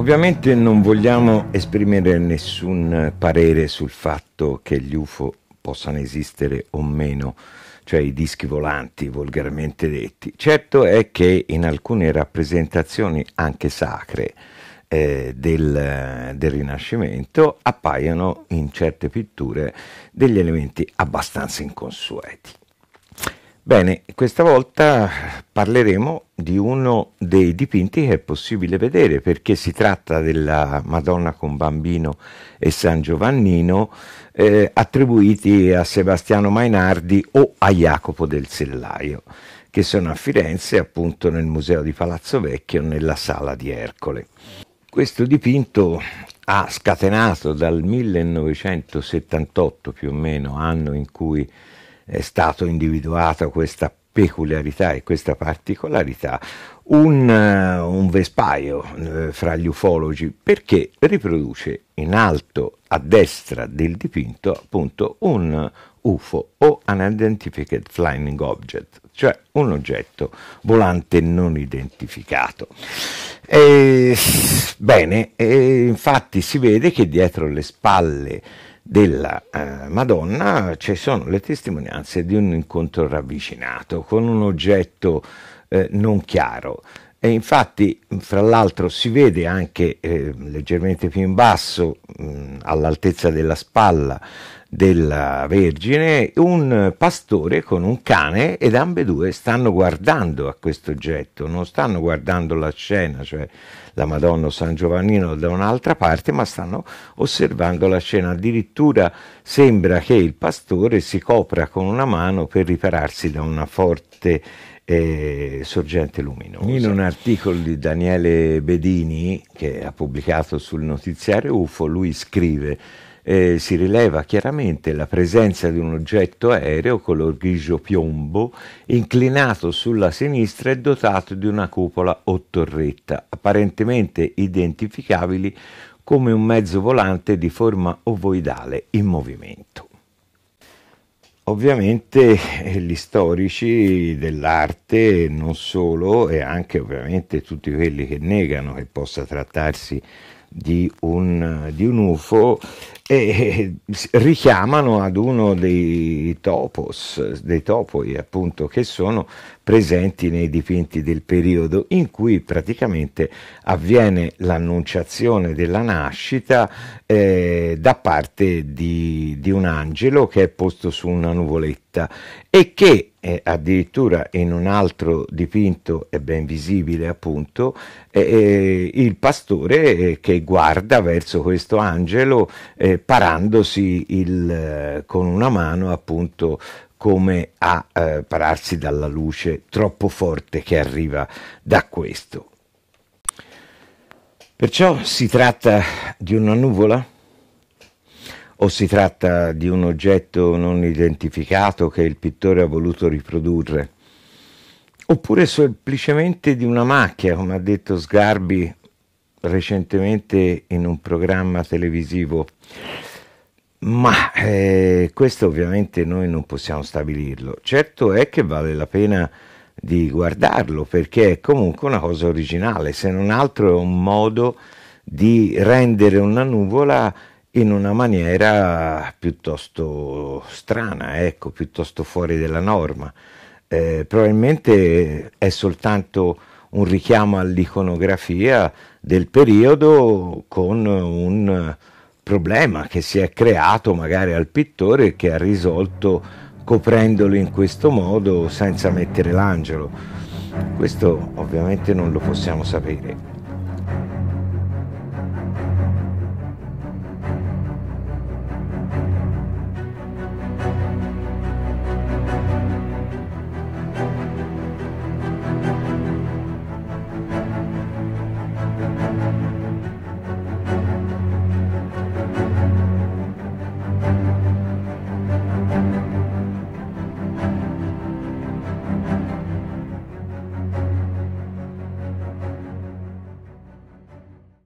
Ovviamente non vogliamo esprimere nessun parere sul fatto che gli UFO possano esistere o meno, cioè i dischi volanti volgarmente detti. Certo è che in alcune rappresentazioni anche sacre eh, del, del Rinascimento appaiono in certe pitture degli elementi abbastanza inconsueti. Bene, questa volta parleremo di uno dei dipinti che è possibile vedere perché si tratta della Madonna con Bambino e San Giovannino eh, attribuiti a Sebastiano Mainardi o a Jacopo del Sellaio che sono a Firenze appunto nel museo di Palazzo Vecchio nella sala di Ercole. Questo dipinto ha scatenato dal 1978 più o meno, anno in cui è stato individuato questa peculiarità e questa particolarità un, eh, un vespaio eh, fra gli ufologi perché riproduce in alto a destra del dipinto appunto un UFO o un Identified Flying Object, cioè un oggetto volante non identificato. E, bene, e infatti si vede che dietro le spalle della eh, Madonna ci sono le testimonianze di un incontro ravvicinato con un oggetto eh, non chiaro. E infatti, fra l'altro, si vede anche eh, leggermente più in basso, mh, mm, all'altezza della spalla, della Vergine, un pastore con un cane ed ambedue stanno guardando a questo oggetto, non stanno guardando la scena, cioè la Madonna o San Giovannino da un'altra parte, ma stanno osservando la scena. Addirittura sembra che il pastore si copra con una mano per ripararsi da una forte eh, sorgente luminosa. In un articolo di Daniele Bedini che ha pubblicato sul notiziario UFO, lui scrive eh, si rileva chiaramente la presenza di un oggetto aereo color grigio piombo inclinato sulla sinistra e dotato di una cupola o torretta, apparentemente identificabili come un mezzo volante di forma ovoidale in movimento. Ovviamente eh, gli storici dell'arte, non solo, e anche ovviamente tutti quelli che negano che possa trattarsi di di un, di un UFO e richiamano ad uno dei topos, dei topoi appunto, che sono presenti nei dipinti del periodo in cui praticamente avviene l'annunciazione della nascita eh, da parte di, di un angelo che è posto su una nuvoletta e che eh, addirittura in un altro dipinto è ben visibile appunto eh, il pastore eh, che guarda verso questo angelo eh, parandosi il, eh, con una mano appunto come a pararsi dalla luce troppo forte che arriva da questo. Perciò si tratta di una nuvola? o si tratta di un oggetto non identificato che il pittore ha voluto riprodurre, oppure semplicemente di una macchia, come ha detto Sgarbi recentemente in un programma televisivo. Ma eh, questo ovviamente noi non possiamo stabilirlo. Certo è che vale la pena di guardarlo perché è comunque una cosa originale, se non altro è un modo di rendere una nuvola in una maniera piuttosto strana, ecco, piuttosto fuori della norma. Eh, probabilmente è soltanto un richiamo all'iconografia del periodo con un problema che si è creato magari al pittore che ha risolto coprendolo in questo modo senza mettere l'angelo. Questo ovviamente non lo possiamo sapere.